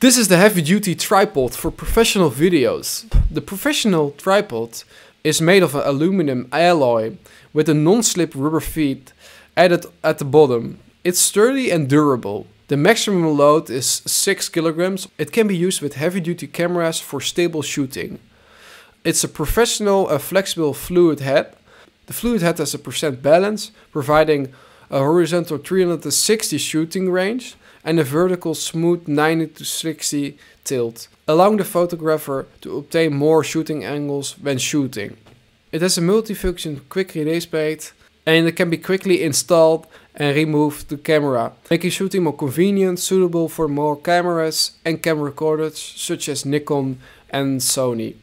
This is the heavy duty tripod for professional videos. The professional tripod is made of an aluminum alloy with a non-slip rubber feet added at the bottom. It's sturdy and durable. The maximum load is 6 kilograms. It can be used with heavy duty cameras for stable shooting. It's a professional uh, flexible fluid head. The fluid head has a percent balance, providing a horizontal 360 shooting range, and a vertical smooth 90 to 60 tilt, allowing the photographer to obtain more shooting angles when shooting. It has a multifunction quick release plate and it can be quickly installed and removed the camera, making shooting more convenient, suitable for more cameras and camera recorders such as Nikon and Sony.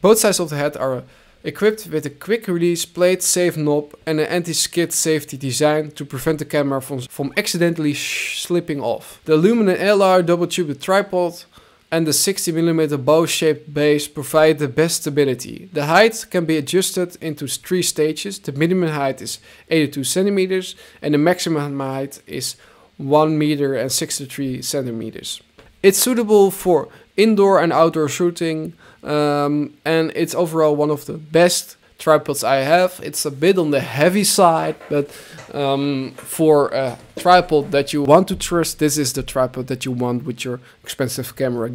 Both sides of the head are equipped with a quick release plate safe knob and an anti-skid safety design to prevent the camera from, from accidentally slipping off. The aluminum LR double tube tripod and the 60mm bow-shaped base provide the best stability. The height can be adjusted into three stages. The minimum height is 82 centimeters and the maximum height is 1 meter and 63 centimeters. It's suitable for indoor and outdoor shooting, um, and it's overall one of the best tripods I have. It's a bit on the heavy side, but um, for a tripod that you want to trust, this is the tripod that you want with your expensive camera.